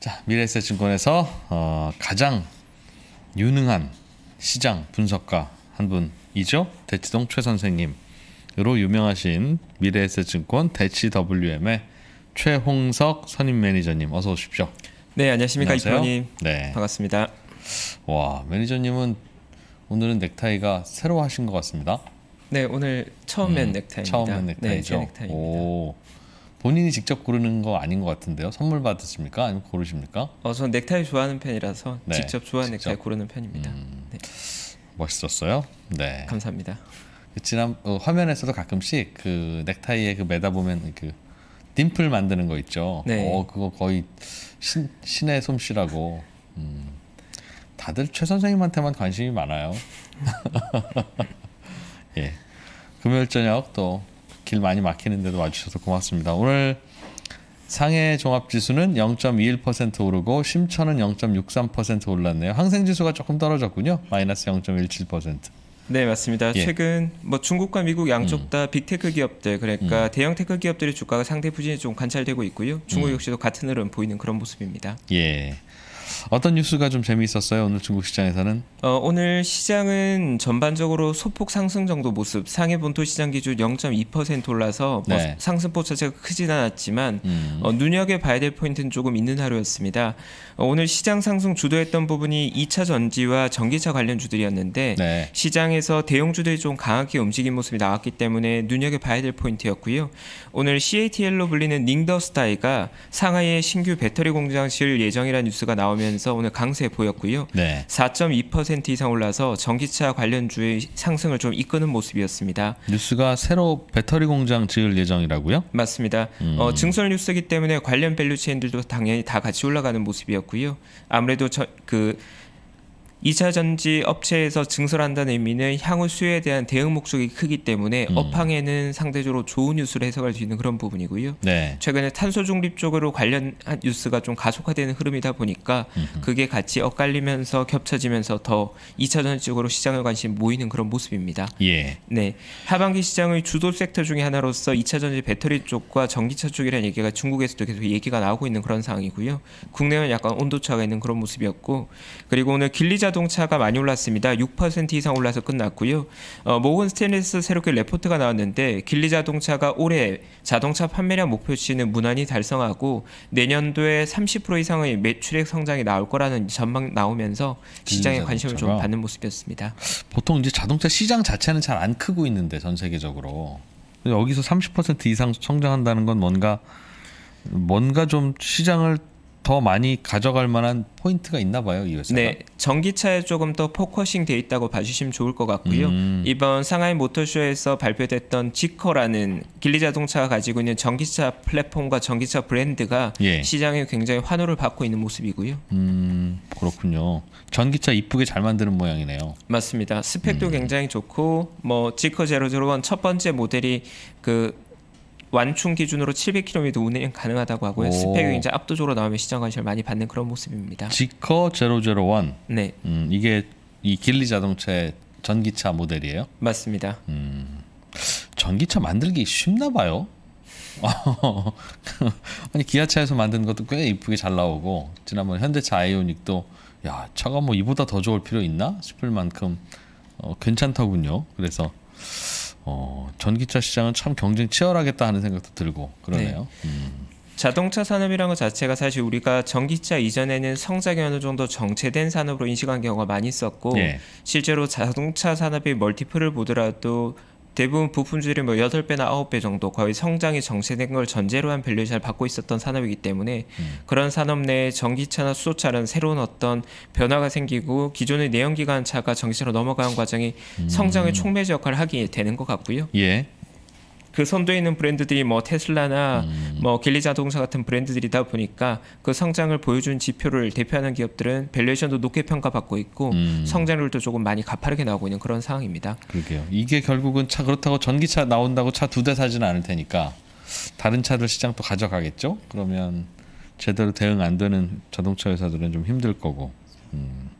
자, 미래에셋증권에서 어, 가장 유능한 시장 분석가 한 분이죠. 대치동 최 선생님으로 유명하신 미래에증권 대치 WM의 최홍석 선임 매니저님 어서 오십시오. 네, 안녕하십니까 이표님. 네, 반갑습니다. 와, 매니저님은 오늘은 넥타이가 새로 하신 것 같습니다. 네, 오늘 처음 맨 음, 넥타이입니다. 처음 맨 넥타이죠. 네, 넥타이입니다. 오, 본인이 직접 고르는 거 아닌 것 같은데요? 선물 받으십니까? 아니면 고르십니까? 어, 저는 넥타이 좋아하는 편이라서 네, 직접 좋아하는 직접? 넥타이 고르는 편입니다. 음, 네. 멋있었어요. 네. 감사합니다. 그 지난 어, 화면에서도 가끔씩 그 넥타이에 그 매다 보면 그 딤플 만드는 거 있죠. 네. 어, 그거 거의 신, 신의 솜씨라고. 음, 다들 최 선생님한테만 관심이 많아요. 예. 금요일 저녁 또길 많이 막히는데도 와주셔서 고맙습니다. 오늘 상해 종합지수는 0.21% 오르고 심천은 0.63% 올랐네요. 항생지수가 조금 떨어졌군요. 마이너스 0.17%. 네 맞습니다. 예. 최근 뭐 중국과 미국 양쪽 음. 다 음. 빅테크 기업들 그러니까 음. 대형 테크 기업들의 주가가 상대 부진이 좀 관찰되고 있고요. 중국 음. 역시도 같은 흐름 보이는 그런 모습입니다. 예. 어떤 뉴스가 좀 재미있었어요 오늘 중국 시장에서는? 어, 오늘 시장은 전반적으로 소폭 상승 정도 모습 상해 본토 시장 기준 0.2% 올라서 뭐 네. 뭐 상승폭 자체가 크진 않았지만 음. 어, 눈여겨봐야 될 포인트는 조금 있는 하루였습니다. 어, 오늘 시장 상승 주도했던 부분이 2차 전지와 전기차 관련 주들이었는데 네. 시장에서 대형 주들이 좀 강하게 움직인 모습이 나왔기 때문에 눈여겨봐야 될 포인트였고요. 오늘 CATL로 불리는 닝더스타이가 상하이의 신규 배터리 공장 실 예정이라는 뉴스가 나오면 나오면서 오늘 강세 보였고요. 네. 4.2% 이상 올라서 전기차 관련주의 상승을 좀 이끄는 모습이었습니다. 뉴스가 새로 배터리 공장 지을 예정이라고요? 맞습니다. 어, 음. 어, 증설 뉴스이기 때문에 관련 밸류체인들도 당연히 다 같이 올라가는 모습이었고요. 아무래도 저, 그 2차 전지 업체에서 증설한다는 의미는 향후 수요에 대한 대응 목적이 크기 때문에 음. 업황에는 상대적으로 좋은 뉴스를 해석할 수 있는 그런 부분이고요. 네. 최근에 탄소 중립 쪽으로 관련한 뉴스가 좀 가속화되는 흐름이다 보니까 음흠. 그게 같이 엇갈리면서 겹쳐지면서 더 2차 전지 쪽으로 시장의 관심이 모이는 그런 모습입니다. 예. 네. 하반기 시장의 주도 섹터 중의 하나로서 2차 전지 배터리 쪽과 전기차 쪽이라는 얘기가 중국에서도 계속 얘기가 나오고 있는 그런 상황이고요. 국내는 약간 온도차가 있는 그런 모습이었고 그리고 오늘 길리자 자동차가 많이 올랐습니다. 6% 이상 올라서 끝났고요. 어, 모건 스탠리스 새롭게 레포트가 나왔는데 길리 자동차가 올해 자동차 판매량 목표치는 무난히 달성하고 내년도에 30% 이상의 매출액 성장이 나올 거라는 전망 나오면서 시장의 관심을 좀 받는 모습이었습니다. 보통 이제 자동차 시장 자체는 잘 안 크고 있는데 전 세계적으로 여기서 30% 이상 성장한다는 건 뭔가 뭔가 좀 시장을 더 많이 가져갈 만한 포인트가 있나 봐요 이 회사가. 네, 전기차에 조금 더 포커싱 돼 있다고 봐주시면 좋을 것 같고요. 음. 이번 상하이 모터쇼에서 발표됐던 지커라는 길리자동차가 가지고 있는 전기차 플랫폼과 전기차 브랜드가 예. 시장에 굉장히 환호를 받고 있는 모습이고요. 음, 그렇군요. 전기차 이쁘게 잘 만드는 모양이네요. 맞습니다. 스펙도 음. 굉장히 좋고 뭐 지커 001 첫 번째 모델이 그 완충 기준으로 700km 운행 가능하다고 하고요. 오. 스펙이 이제 압도적으로 나오면 시장 관심을 많이 받는 그런 모습입니다. 지커 001. 네. 음, 이게 이 길리 자동차의 전기차 모델이에요? 맞습니다. 음, 전기차 만들기 쉽나 봐요. 아니 기아차에서 만든 것도 꽤 이쁘게 잘 나오고 지난번 현대차 아이오닉도 야 차가 뭐 이보다 더 좋을 필요 있나 싶을 만큼 어, 괜찮더군요. 그래서 어, 전기차 시장은 참 경쟁 치열하겠다 하는 생각도 들고 그러네요. 네. 음. 자동차 산업이라는 것 자체가 사실 우리가 전기차 이전에는 성장이 어느 정도 정체된 산업으로 인식한 경우가 많이 있었고 예. 실제로 자동차 산업의 멀티플을 보더라도 대부분 부품주이뭐 8배나 9배 정도 거의 성장이 정체된 걸 전제로 한 밸류에이션을 받고 있었던 산업이기 때문에 음. 그런 산업 내에 전기차나 수소차는 새로운 어떤 변화가 생기고 기존의 내연기관 차가 전기차로 넘어가는 과정이 음. 성장의 촉매제 역할을 하게 되는 것 같고요. 예. 그 선두에 있는 브랜드들이 뭐 테슬라나 음. 뭐 갤리 자동차 같은 브랜드들이다 보니까 그 성장을 보여준 지표를 대표하는 기업들은 밸류에이션도 높게 평가받고 있고 음. 성장률도 조금 많이 가파르게 나오고 있는 그런 상황입니다. 그러게요. 이게 결국은 차 그렇다고 전기차 나온다고 차 두 대 사지는 않을 테니까 다른 차들 시장 또 가져가겠죠? 그러면 제대로 대응 안 되는 자동차 회사들은 좀 힘들 거고 음.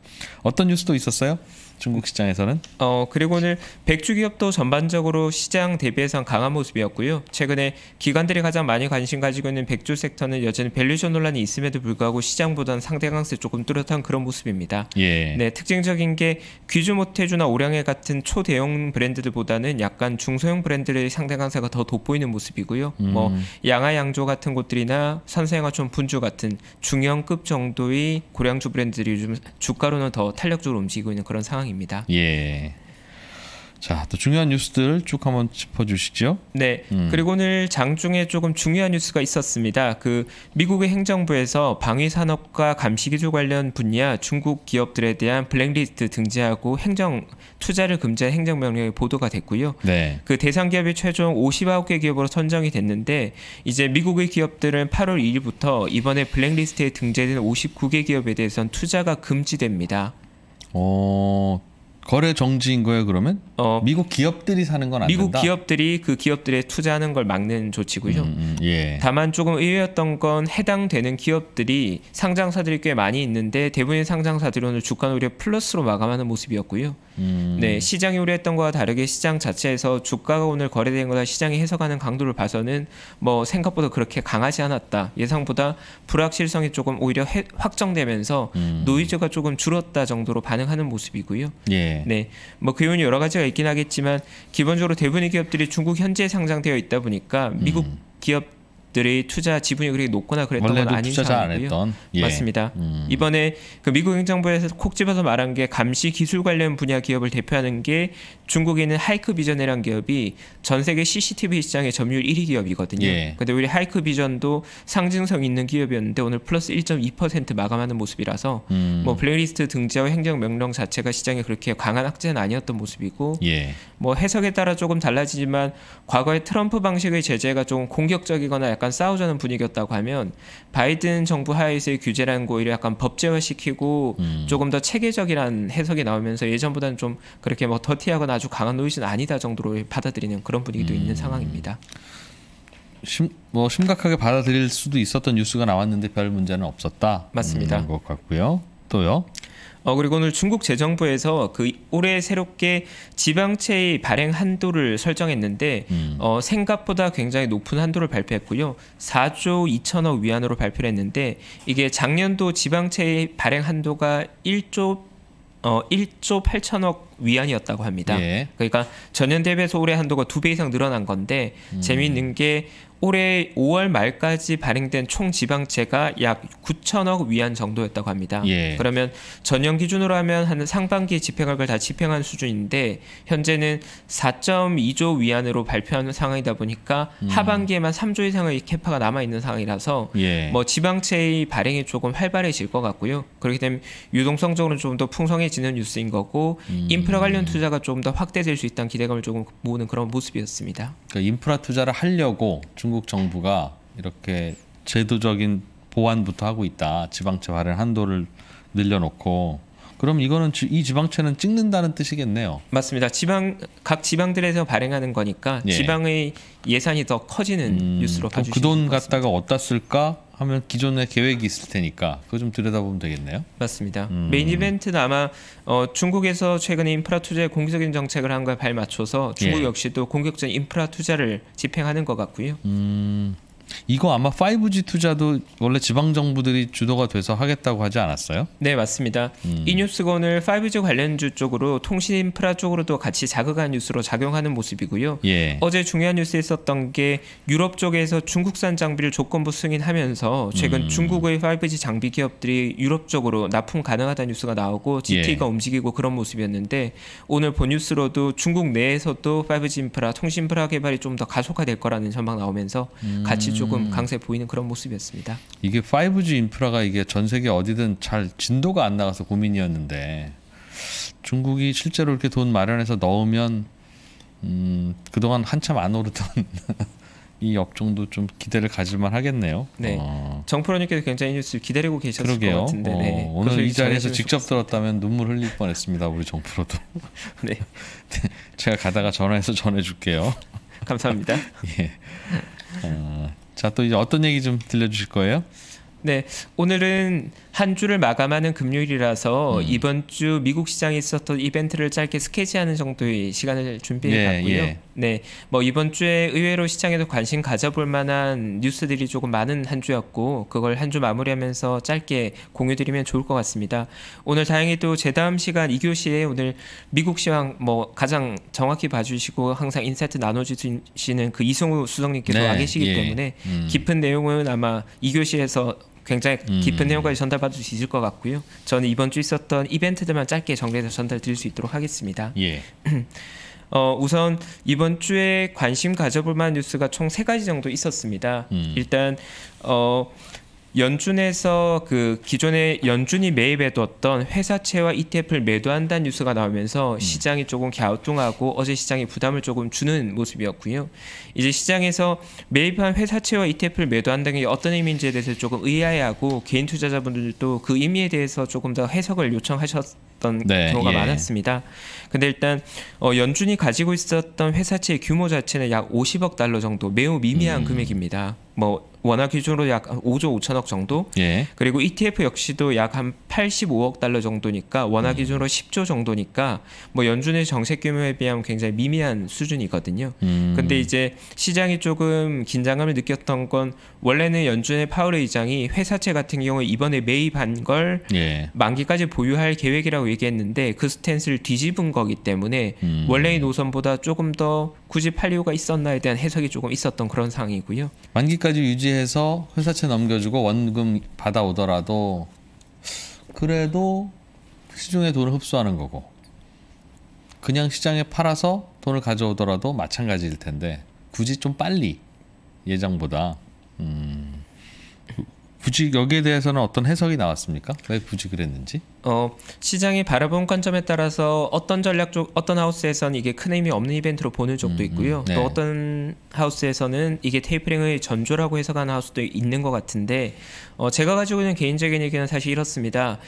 어떤 뉴스도 있었어요? 중국 시장에서는? 어 그리고 오늘 백주 기업도 전반적으로 시장 대비해선 강한 모습이었고요. 최근에 기관들이 가장 많이 관심 가지고 있는 백주 섹터는 여전히 밸류션 논란이 있음에도 불구하고 시장보다는 상대 강세 조금 뚜렷한 그런 모습입니다. 예. 네 특징적인 게 귀주 모태주나 오량해 같은 초대형 브랜드들보다는 약간 중소형 브랜드의 상대 강세가 더 돋보이는 모습이고요. 음. 뭐 양아 양조 같은 곳들이나 선생양화촌 분주 같은 중형급 정도의 고량주 브랜드들이 요즘 주가로는 더 탄력적으로 움직이고 있는 그런 상황입니다. 예. 자, 또 중요한 뉴스들 쭉 한번 짚어주시죠. 네. 음. 그리고 오늘 장중에 조금 중요한 뉴스가 있었습니다. 그 미국의 행정부에서 방위산업과 감시기술 관련 분야 중국 기업들에 대한 블랙리스트 등재하고 행정 투자를 금지한 행정명령이 보도가 됐고요. 네. 그 대상 기업이 최종 59개 기업으로 선정이 됐는데 이제 미국의 기업들은 8월 2일부터 이번에 블랙리스트에 등재된 59개 기업에 대해선 투자가 금지됩니다. 어, 거래 정지인 거예요 그러면? 어, 미국 기업들이 사는 건안 된다. 미국 기업들이 그 기업들에 투자하는 걸 막는 조치고요. 음, 음, 예. 다만 조금 의외였던 건 해당되는 기업들이 상장사들이 꽤 많이 있는데 대부분의 상장사들은 오늘 주가 오히려 플러스로 마감하는 모습이었고요. 음. 네, 시장이 우려했던 것과 다르게 시장 자체에서 주가가 오늘 거래된 것과 시장이 해석하는 강도를 봐서는 뭐 생각보다 그렇게 강하지 않았다. 예상보다 불확실성이 조금 오히려 해, 확정되면서 음. 노이즈가 조금 줄었다 정도로 반응하는 모습이고요. 예. 네, 뭐그 요인이 여러 가지가 있긴 하겠지만 기본적으로 대부분의 기업들이 중국 현지에 상장되어 있다 보니까 미국 음. 기업 들이 투자 지분이 그렇게 높거나 그랬던 건 아닌 상황이고요. 예. 맞습니다. 음. 이번에 그 미국 행정부에서 콕 집어서 말한 게 감시 기술 관련 분야 기업을 대표하는 게 중국에 있는 하이크 비전이란 기업이 전 세계 CCTV 시장의 점유율 1위 기업이거든요. 예. 근데 우리 하이크 비전도 상징성 있는 기업이었는데 오늘 플러스 1.2% 마감하는 모습이라서 음. 뭐 블랙리스트 등재와 행정 명령 자체가 시장에 그렇게 강한 악재는 아니었던 모습이고 예. 뭐 해석에 따라 조금 달라지지만 과거의 트럼프 방식의 제재가 조 공격적이거나 약간 싸우자는 분위기였다고 하면 바이든 정부 하에서의 규제라는 거를 약간 법제화시키고 음. 조금 더 체계적이라는 해석이 나오면서 예전보다는 좀 그렇게 뭐 더티하거나 아주 강한 노이즈는 아니다 정도로 받아들이는 그런 분위기도 음. 있는 상황입니다. 심, 뭐 심각하게 받아들일 수도 있었던 뉴스가 나왔는데 별 문제는 없었다. 맞습니다. 음, 것 같고요. 또요. 어, 그리고 오늘 중국 재정부에서 그 올해 새롭게 지방채의 발행 한도를 설정했는데 음. 어, 생각보다 굉장히 높은 한도를 발표했고요. 4조 2천억 위안으로 발표를 했는데 이게 작년도 지방채의 발행 한도가 1조 어, 1조 8천억 위안이었다고 합니다. 예. 그러니까 전년 대비해서 올해 한도가 두 배 이상 늘어난 건데 음. 재미있는 게 올해 5월 말까지 발행된 총 지방채가 약 9천억 위안 정도였다고 합니다. 예. 그러면 전년 기준으로 하면 한 상반기 집행액을 다 집행한 수준인데 현재는 4.2조 위안으로 발표하는 상황이다 보니까 음. 하반기에만 3조 이상의 캐파가 남아 있는 상황이라서 예. 뭐 지방채의 발행이 조금 활발해질 것 같고요. 그렇게 되면 유동성적으로 좀 더 풍성해지는 뉴스인 거고 음. 인프라 관련 투자가 좀 더 확대될 수 있다는 기대감을 조금 모으는 그런 모습이었습니다. 그러니까 인프라 투자를 하려고 중 한국 정부가 이렇게 제도적인 보완부터 하고 있다. 지방채 발행 한도를 늘려놓고 그럼 이거는 이 지방채는 찍는다는 뜻이겠네요. 맞습니다. 지방 각 지방들에서 발행하는 거니까 예. 지방의 예산이 더 커지는 음, 뉴스로 봐주시면 그돈 갖다가 어디다 쓸까? 하면 기존의 계획이 있을 테니까 그거 좀 들여다보면 되겠네요. 맞습니다. 음. 메인 이벤트는 아마 어, 중국에서 최근에 인프라 투자에 공격적인 정책을 한 거에 발맞춰서 중국 예. 역시 또 공격적인 인프라 투자를 집행하는 것 같고요. 음. 이거 아마 5G 투자도 원래 지방 정부들이 주도가 돼서 하겠다고 하지 않았어요? 네 맞습니다. 음. 이 뉴스건을 5G 관련주 쪽으로 통신 인프라 쪽으로도 같이 자극한 뉴스로 작용하는 모습이고요. 예. 어제 중요한 뉴스에 있었던 게 유럽 쪽에서 중국산 장비를 조건부 승인하면서 최근 음. 중국의 5G 장비 기업들이 유럽 쪽으로 납품 가능하다는 뉴스가 나오고 GT가 예. 움직이고 그런 모습이었는데 오늘 본 뉴스로도 중국 내에서도 5G 인프라 통신 인프라 개발이 좀 더 가속화될 거라는 전망 나오면서 같이 음. 조금 음. 강세 보이는 그런 모습이었습니다. 이게 5G 인프라가 이게 전 세계 어디든 잘 진도가 안 나가서 고민이었는데 중국이 실제로 이렇게 돈 마련해서 넣으면 음, 그동안 한참 안 오르던 이 업종도 좀 기대를 가질만 하겠네요. 네, 어. 정프로님께서 굉장히 뉴스 기다리고 계셨을 그러게요. 것 같은데 네. 어, 네. 오늘 이 자리에서 직접 들었다면 눈물 흘릴 뻔했습니다. 우리 정프로도. 네. 제가 가다가 전화해서 전해줄게요. 감사합니다. 예. 어. 자, 또 이제 어떤 얘기 좀 들려주실 거예요? 네, 오늘은 한 주를 마감하는 금요일이라서 음. 이번 주 미국 시장에 있었던 이벤트를 짧게 스케치하는 정도의 시간을 준비해봤고요. 예, 예. 네, 뭐 이번 주에 의외로 시장에도 관심 가져볼 만한 뉴스들이 조금 많은 한 주였고 그걸 한 주 마무리하면서 짧게 공유드리면 좋을 것 같습니다. 오늘 다행히도 제 다음 시간 이교시에 오늘 미국 시황 뭐 가장 정확히 봐주시고 항상 인사이트 나눠주시는 그 이승우 수석님께서 네, 와 계시기 예. 때문에 음. 깊은 내용은 아마 이교시에서 굉장히 음. 깊은 음. 내용까지 전달받을 수 있을 것 같고요. 저는 이번 주 있었던 이벤트들만 짧게 정리해서 전달드릴 수 있도록 하겠습니다. 예. 어, 우선 이번 주에 관심 가져볼 만한 뉴스가 총세 가지 정도 있었습니다. 음. 일단 어, 연준에서 그 기존에 연준이 매입해뒀던 회사채와 ETF를 매도한다는 뉴스가 나오면서 음. 시장이 조금 갸우뚱하고 어제 시장이 부담을 조금 주는 모습이었고요. 이제 시장에서 매입한 회사채와 ETF를 매도한다는 게 어떤 의미인지에 대해서 조금 의아해하고 개인 투자자분들도 그 의미에 대해서 조금 더 해석을 요청하셨. 있었던 네, 경우가 예. 많았습니다. 근데 일단 어, 연준이 가지고 있었던 회사채의 규모 자체는 약 50억 달러 정도 매우 미미한 음. 금액입니다. 뭐 원화 기준으로 약 5조 5천억 정도. 예. 그리고 ETF 역시도 약 한 85억 달러 정도니까 원화 음. 기준으로 10조 정도니까 뭐 연준의 정책 규모에 비하면 굉장히 미미한 수준이거든요. 음. 근데 이제 시장이 조금 긴장감을 느꼈던 건 원래는 연준의 파월 의장이 회사채 같은 경우에 이번에 매입한 걸 예. 만기까지 보유할 계획이라고 얘기했는데 그 스탠스를 뒤집은 거기 때문에 음. 원래의 노선보다 조금 더 굳이 팔리오가 있었나에 대한 해석이 조금 있었던 그런 상황이고요. 만기까지 유지해서 회사채 넘겨주고 원금 받아오더라도 그래도 시중에 돈을 흡수하는 거고 그냥 시장에 팔아서 돈을 가져오더라도 마찬가지일 텐데 굳이 좀 빨리 예정보다 굳이 여기에 대해서는 어떤 해석이 나왔습니까? 왜 굳이 그랬는지? 어, 시장이 바라본 관점에 따라서 어떤 전략 쪽 어떤 하우스에서는 이게 큰 의미 없는 이벤트로 보는 쪽도 음, 음, 있고요. 네. 또 어떤 하우스에서는 이게 테이프링의 전조라고 해석하는 하우스도 있는 것 같은데 어, 제가 가지고 있는 개인적인 의견은 사실 이렇습니다.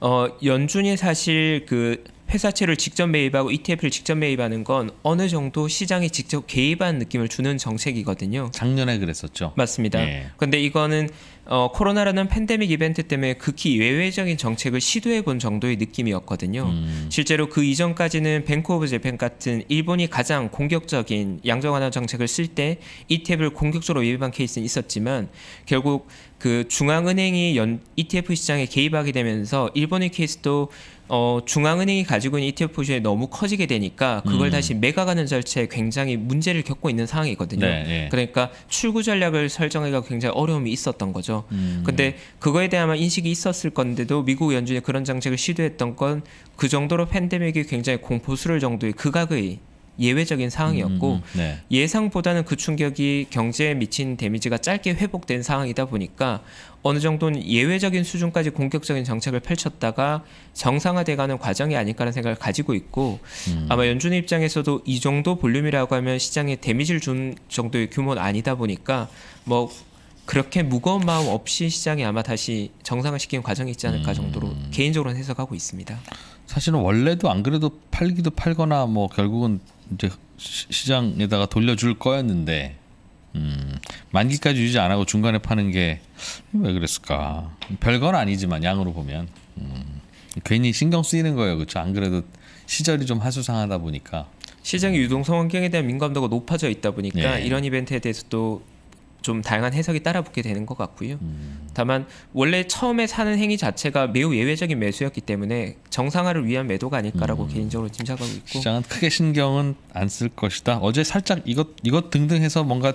어, 연준이 사실 그 회사채를 직접 매입하고 ETF를 직접 매입하는 건 어느 정도 시장에 직접 개입한 느낌을 주는 정책이거든요. 작년에 그랬었죠. 맞습니다. 그런데 예. 이거는 어, 코로나라는 팬데믹 이벤트 때문에 극히 외외적인 정책을 시도해 본 정도의 느낌이었거든요. 음. 실제로 그 이전까지는 뱅크 오브 재팬 같은 일본이 가장 공격적인 양적 완화 정책을 쓸 때 ETF를 공격적으로 매입한 케이스는 있었지만 결국 그 중앙은행이 연, ETF 시장에 개입하게 되면서 일본의 케이스도 어, 중앙은행이 가지고 있는 ETF 보유에 너무 커지게 되니까 그걸 음. 다시 매각하는 절차에 굉장히 문제를 겪고 있는 상황이거든요. 네, 네. 그러니까 출구 전략을 설정하기가 굉장히 어려움이 있었던 거죠. 음. 근데 그거에 대한 인식이 있었을 건데도 미국 연준이 그런 정책을 시도했던 건 그 정도로 팬데믹이 굉장히 공포스러울 정도의 극악의 예외적인 상황이었고 음, 음, 음, 네. 예상보다는 그 충격이 경제에 미친 데미지가 짧게 회복된 상황이다 보니까 어느 정도는 예외적인 수준까지 공격적인 정책을 펼쳤다가 정상화돼가는 과정이 아닐까라는 생각을 가지고 있고 음. 아마 연준의 입장에서도 이 정도 볼륨이라고 하면 시장에 데미지를 준 정도의 규모는 아니다 보니까 뭐 그렇게 무거운 마음 없이 시장이 아마 다시 정상화시키는 과정이 있지 않을까 음. 정도로 개인적으로는 해석하고 있습니다. 사실은 원래도 안 그래도 팔기도 팔거나 뭐 결국은 이제 시장에다가 돌려줄 거였는데 음, 만기까지 유지 안 하고 중간에 파는 게 왜 그랬을까? 별건 아니지만 양으로 보면 음, 괜히 신경 쓰이는 거예요, 그렇죠? 안 그래도 시절이 좀 하수상하다 보니까 시장의 유동성 환경에 대한 민감도가 높아져 있다 보니까 예. 이런 이벤트에 대해서 또좀 다양한 해석이 따라붙게 되는 것 같고요. 음. 다만 원래 처음에 사는 행위 자체가 매우 예외적인 매수였기 때문에 정상화를 위한 매도가 아닐까라고 음. 개인적으로 짐작하고 있고 시장은 크게 신경은 안 쓸 것이다. 어제 살짝 이것 이것 등등해서 뭔가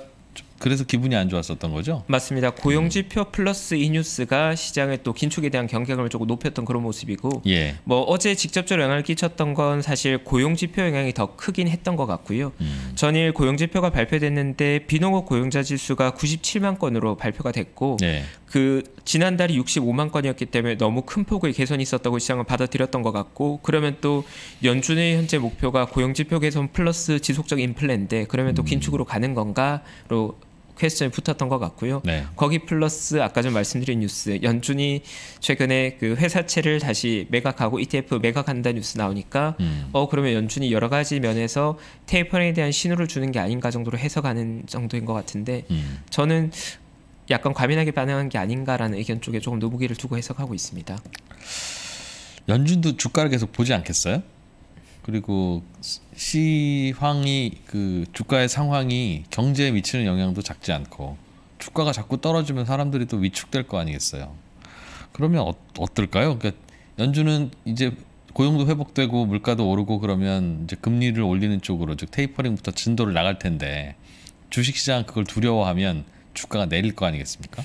그래서 기분이 안 좋았었던 거죠? 맞습니다. 고용지표 음. 플러스 이 뉴스가 시장의 또 긴축에 대한 경계감을 조금 높였던 그런 모습이고 예. 뭐 어제 직접적으로 영향을 끼쳤던 건 사실 고용지표 영향이 더 크긴 했던 것 같고요. 음. 전일 고용지표가 발표됐는데 비농업 고용자 지수가 97만 건으로 발표가 됐고 예. 그 지난달이 65만 건이었기 때문에 너무 큰 폭의 개선이 있었다고 시장은 받아들였던 것 같고 그러면 또 연준의 현재 목표가 고용지표 개선 플러스 지속적 인플레인데 그러면 또 음. 긴축으로 가는 건가로 퀘스천이 붙었던 것 같고요. 네. 거기 플러스 아까 좀 말씀드린 뉴스 연준이 최근에 그 회사채를 다시 매각하고 ETF 매각한다 뉴스 나오니까 음. 어 그러면 연준이 여러 가지 면에서 테이퍼링에 대한 신호를 주는 게 아닌가 정도로 해석하는 정도인 것 같은데 음. 저는 약간 과민하게 반응한 게 아닌가라는 의견 쪽에 조금 노무기를 두고 해석하고 있습니다. 연준도 주가를 계속 보지 않겠어요? 그리고 시황이 그 주가의 상황이 경제에 미치는 영향도 작지 않고 주가가 자꾸 떨어지면 사람들이 또 위축될 거 아니겠어요. 그러면 어, 어떨까요? 그러니까 연준은 이제 고용도 회복되고 물가도 오르고 그러면 이제 금리를 올리는 쪽으로 즉 테이퍼링부터 진도를 나갈 텐데 주식시장 그걸 두려워하면 주가가 내릴 거 아니겠습니까?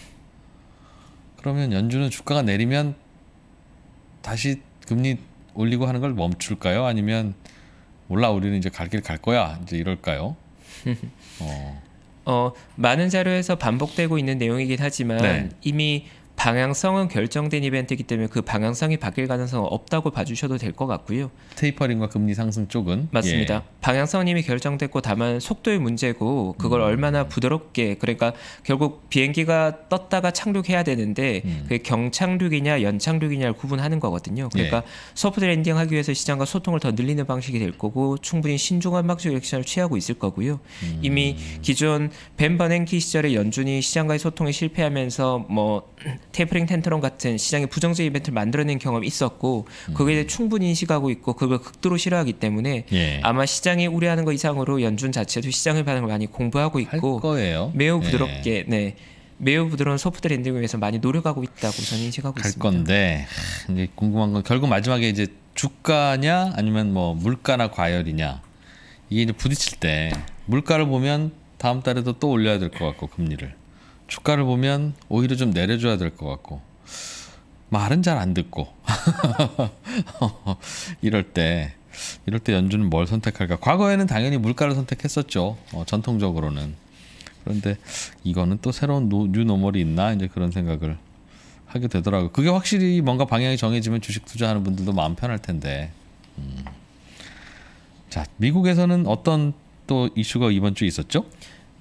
그러면 연준은 주가가 내리면 다시 금리 올리고 하는 걸 멈출까요? 아니면 몰라 우리는 이제 갈 길 갈 거야 이제 이럴까요? 어. 어. 많은 자료에서 반복되고 있는 내용이긴 하지만 네. 이미 방향성은 결정된 이벤트이기 때문에 그 방향성이 바뀔 가능성은 없다고 봐주셔도 될 것 같고요. 테이퍼링과 금리 상승 쪽은 맞습니다. 예. 방향성은 이미 결정됐고 다만 속도의 문제고 그걸 음. 얼마나 부드럽게 그러니까 결국 비행기가 떴다가 착륙해야 되는데 음. 그게 경착륙이냐 연착륙이냐를 구분하는 거거든요. 그러니까 예. 소프트 랜딩하기 위해서 시장과 소통을 더 늘리는 방식이 될 거고 충분히 신중한 방식 액션을 취하고 있을 거고요. 음. 이미 기존 벤 버냉키 시절에 연준이 시장과의 소통에 실패하면서 뭐 테이프링 텐트론 같은 시장의 부정적 이벤트를 만들어낸 경험이 있었고 그게에 음. 충분히 인식하고 있고 그걸 극도로 싫어하기 때문에 예. 아마 시장이 우려하는 것 이상으로 연준 자체도 시장의 반응을 많이 공부하고 있고 매우 예. 부드럽게 예. 네 매우 부드러운 소프트 랜딩을 위해서 많이 노력하고 있다고 저는 인식하고 갈 있습니다. 갈 건데 이제 궁금한 건 결국 마지막에 이제 주가냐 아니면 뭐 물가나 과열이냐 이게 이제 부딪힐 때 물가를 보면 다음 달에도 또 올려야 될 것 같고 금리를 주가를 보면 오히려 좀 내려줘야 될 것 같고 말은 잘 안 듣고 이럴 때 이럴 때 연준은 뭘 선택할까? 과거에는 당연히 물가를 선택했었죠. 어, 전통적으로는 그런데 이거는 또 새로운 노, 뉴노멀이 있나 이제 그런 생각을 하게 되더라고. 그게 확실히 뭔가 방향이 정해지면 주식 투자하는 분들도 마음 편할 텐데. 음. 자 미국에서는 어떤 또 이슈가 이번 주에 있었죠?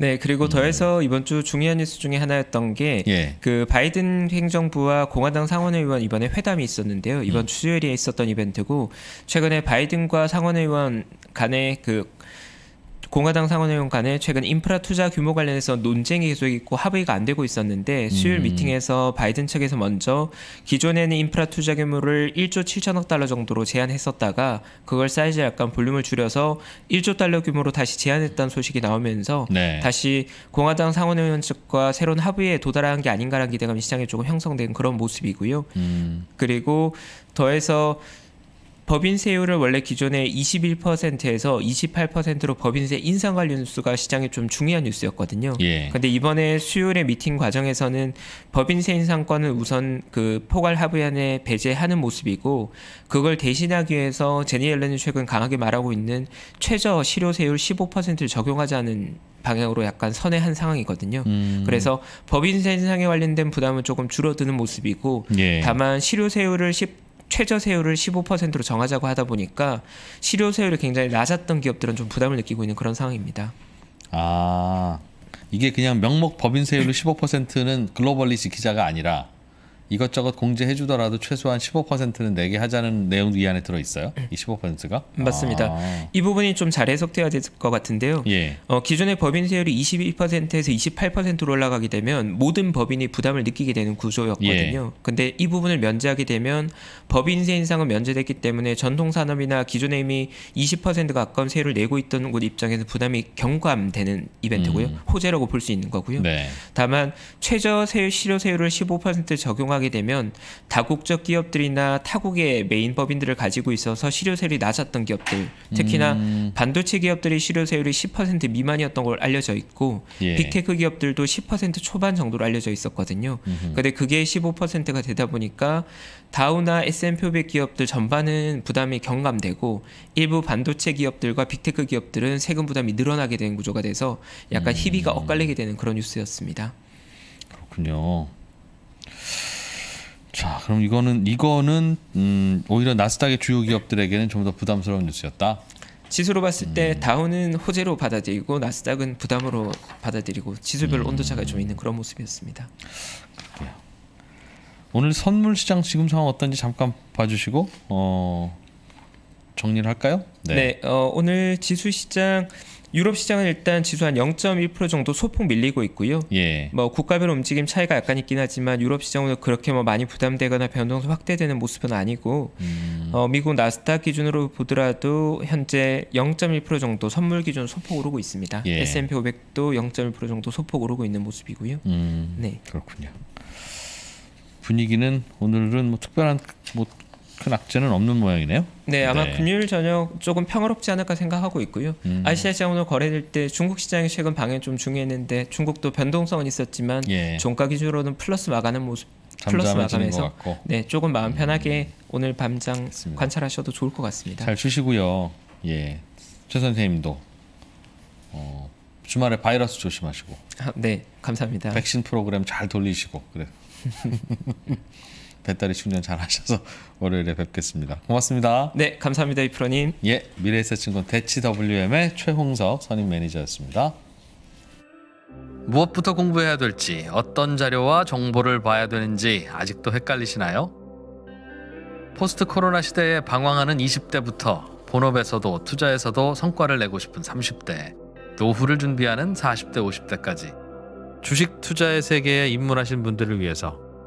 네, 그리고 음. 더해서 이번 주 중요한 뉴스 중에 하나였던 게그 예. 그 바이든 행정부와 공화당 상원의원 이번에 회담이 있었는데요. 이번 음. 주요일에 있었던 이벤트고 최근에 바이든과 상원의원 간의 그 공화당 상원의원 간에 최근 인프라 투자 규모 관련해서 논쟁이 계속 있고 합의가 안 되고 있었는데 수요일 음. 미팅에서 바이든 측에서 먼저 기존에는 인프라 투자 규모를 1조 7천억 달러 정도로 제한했었다가 그걸 사이즈 약간 볼륨을 줄여서 1조 달러 규모로 다시 제한했다는 소식이 나오면서 네. 다시 공화당 상원의원 측과 새로운 합의에 도달한 게 아닌가라는 기대감이 시장에 조금 형성된 그런 모습이고요. 음. 그리고 더해서 법인세율을 원래 기존의 21%에서 28%로 법인세 인상 관련 뉴스가 시장에 좀 중요한 뉴스였거든요. 그런데 예. 이번에 수요일의 미팅 과정에서는 법인세 인상권을 우선 그 포괄 합의안에 배제하는 모습이고 그걸 대신하기 위해서 제니 앨런이 최근 강하게 말하고 있는 최저 실효세율 15%를 적용하자는 방향으로 약간 선회한 상황이거든요. 음. 그래서 법인세 인상에 관련된 부담은 조금 줄어드는 모습이고 예. 다만 실효세율을 10 최저 세율을 15%로 정하자고 하다 보니까 실효 세율이 굉장히 낮았던 기업들은 좀 부담을 느끼고 있는 그런 상황입니다. 아 이게 그냥 명목 법인세율로 15%는 글로벌리 지키자가 아니라 이것저것 공제해 주더라도 최소한 15%는 내게 하자는 내용도 이 안에 들어 있어요. 음. 이 15%가? 맞습니다. 아. 이 부분이 좀 잘 해석돼야 될 것 같은데요. 예. 어, 기존의 법인 세율이 21%에서 28%로 올라가게 되면 모든 법인이 부담을 느끼게 되는 구조였거든요. 예. 근데 이 부분을 면제하게 되면 법인세 인상은 면제됐기 때문에 전통 산업이나 기존에 이미 20% 가까운 세율을 내고 있던 곳 입장에서 부담이 경감되는 이벤트고요. 음. 호재라고 볼 수 있는 거고요. 네. 다만 최저 세율 실효 세율을 15% 적용하기 하게 되면 다국적 기업들이나 타국의 메인 법인들을 가지고 있어서 실효세율이 낮았던 기업들, 특히나 음. 반도체 기업들이 실효세율이 10% 미만이었던 걸 알려져 있고 예. 빅테크 기업들도 10% 초반 정도로 알려져 있었거든요. 음흠. 근데 그게 15%가 되다 보니까 다우나 S&P500 기업들 전반은 부담이 경감되고 일부 반도체 기업들과 빅테크 기업들은 세금 부담이 늘어나게 된 구조가 돼서 약간 음. 희비가 엇갈리게 되는 그런 뉴스였습니다. 그렇군요. 자, 그럼 이거는 이거는 음, 오히려 나스닥의 주요 기업들에게는 좀 더 부담스러운 뉴스였다. 지수로 봤을 때 음. 다우는 호재로 받아들이고 나스닥은 부담으로 받아들이고 지수별 음. 온도차가 좀 있는 그런 모습이었습니다. 그래요. 네. 오늘 선물 시장 지금 상황 어떤지 잠깐 봐주시고 어, 정리를 할까요? 네. 네 어, 오늘 지수 시장 유럽 시장은 일단 지수한 0.1% 정도 소폭 밀리고 있고요. 예. 뭐 국가별 움직임 차이가 약간 있긴 하지만 유럽 시장은 그렇게 뭐 많이 부담되거나 변동성 확대되는 모습은 아니고 음. 어, 미국 나스닥 기준으로 보더라도 현재 0.1% 정도 선물 기준 소폭 오르고 있습니다. 예. S&P 500도 0.1% 정도 소폭 오르고 있는 모습이고요. 음. 네. 그렇군요. 분위기는 오늘은 뭐 특별한 뭐큰 악재는 없는 모양이네요. 네, 아마 네. 금요일 저녁 조금 평화롭지 않을까 생각하고 있고요. 음. 아시아시장 오늘 거래될 때 중국 시장이 최근 방향 좀 중요했는데 중국도 변동성은 있었지만 예. 종가 기준으로는 플러스 마감하는 모습 플러스 마감해서 네, 조금 마음 음. 편하게 음. 오늘 밤장 됐습니다. 관찰하셔도 좋을 것 같습니다. 잘 쉬시고요. 예. 최 선생님도 어, 주말에 바이러스 조심하시고. 아, 네, 감사합니다. 백신 프로그램 잘 돌리시고 그래. 배터리 충전 잘 하셔서 월요일에 뵙겠습니다. 고맙습니다. 네, 감사합니다. 이프로님. 예, 미래에셋증권 대치WM의 최홍석 선임 매니저였습니다. 무엇부터 공부해야 될지, 어떤 자료와 정보를 봐야 되는지 아직도 헷갈리시나요? 포스트 코로나 시대에 방황하는 20대부터 본업에서도 투자에서도 성과를 내고 싶은 30대, 노후를 준비하는 40대, 50대까지 주식 투자의 세계에 입문하신 분들을 위해서